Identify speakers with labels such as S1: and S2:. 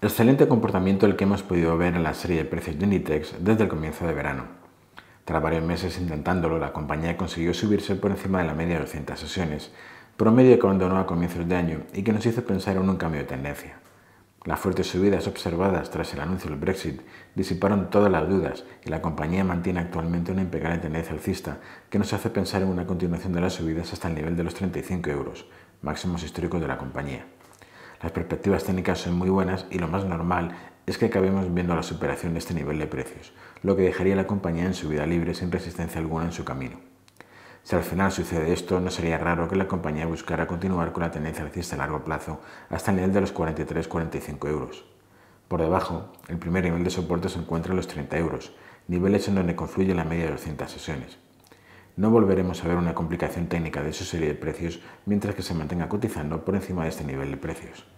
S1: Excelente comportamiento el que hemos podido ver en la serie de precios de Unitex desde el comienzo de verano. Tras varios meses intentándolo, la compañía consiguió subirse por encima de la media de 200 sesiones, promedio que abandonó a comienzos de año y que nos hizo pensar en un cambio de tendencia. Las fuertes subidas observadas tras el anuncio del Brexit disiparon todas las dudas y la compañía mantiene actualmente una impecable tendencia alcista que nos hace pensar en una continuación de las subidas hasta el nivel de los 35 euros, máximos históricos de la compañía. Las perspectivas técnicas son muy buenas y lo más normal es que acabemos viendo la superación de este nivel de precios, lo que dejaría a la compañía en su vida libre sin resistencia alguna en su camino. Si al final sucede esto, no sería raro que la compañía buscara continuar con la tendencia alcista a largo plazo hasta el nivel de los 43-45 euros. Por debajo, el primer nivel de soporte se encuentra en los 30 euros, niveles en donde confluye la media de 200 sesiones. No volveremos a ver una complicación técnica de su serie de precios mientras que se mantenga
S2: cotizando por encima de este nivel de precios.